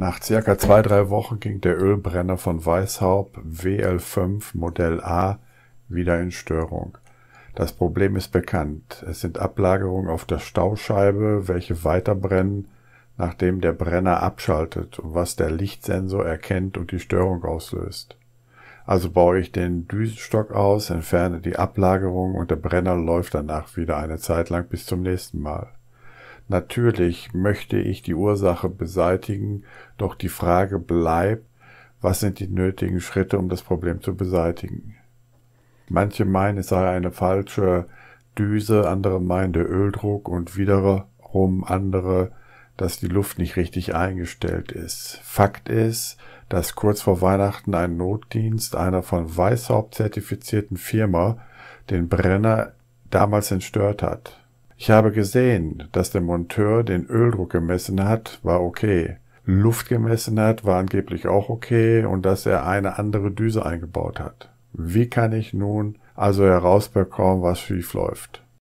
Nach circa zwei, drei Wochen ging der Ölbrenner von Weishaupt WL5 Modell A wieder in Störung. Das Problem ist bekannt. Es sind Ablagerungen auf der Stauscheibe, welche weiter brennen, nachdem der Brenner abschaltet und was der Lichtsensor erkennt und die Störung auslöst. Also baue ich den Düsenstock aus, entferne die Ablagerung und der Brenner läuft danach wieder eine Zeit lang bis zum nächsten Mal. Natürlich möchte ich die Ursache beseitigen, doch die Frage bleibt, was sind die nötigen Schritte, um das Problem zu beseitigen? Manche meinen, es sei eine falsche Düse, andere meinen der Öldruck und wiederum andere, dass die Luft nicht richtig eingestellt ist. Fakt ist, dass kurz vor Weihnachten ein Notdienst einer von Weißhaupt zertifizierten Firma den Brenner damals entstört hat. Ich habe gesehen, dass der Monteur den Öldruck gemessen hat, war okay. Luft gemessen hat, war angeblich auch okay und dass er eine andere Düse eingebaut hat. Wie kann ich nun also herausbekommen, was schief läuft?